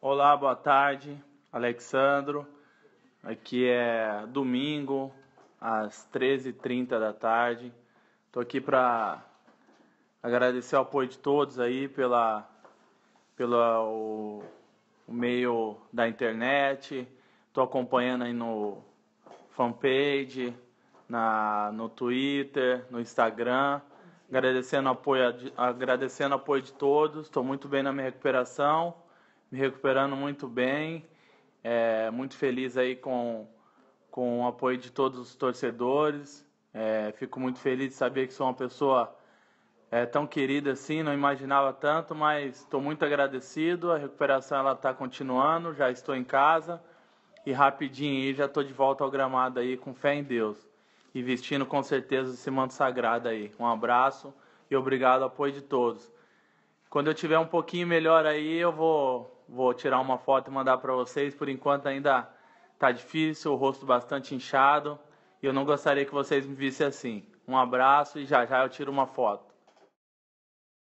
Olá, boa tarde, Alexandro. Aqui é domingo, às 13h30 da tarde. Estou aqui para agradecer o apoio de todos aí pela, pela o, o meio da internet. Estou acompanhando aí no fanpage, na, no Twitter, no Instagram. Agradecendo o apoio, agradecendo o apoio de todos. Estou muito bem na minha recuperação me recuperando muito bem, é, muito feliz aí com, com o apoio de todos os torcedores. É, fico muito feliz de saber que sou uma pessoa é, tão querida assim, não imaginava tanto, mas estou muito agradecido. A recuperação ela está continuando, já estou em casa e rapidinho aí já estou de volta ao gramado aí com fé em Deus e vestindo com certeza esse manto sagrado aí. Um abraço e obrigado ao apoio de todos. Quando eu tiver um pouquinho melhor aí, eu vou Vou tirar uma foto e mandar para vocês. Por enquanto ainda tá difícil, o rosto bastante inchado. E eu não gostaria que vocês me vissem assim. Um abraço e já já eu tiro uma foto.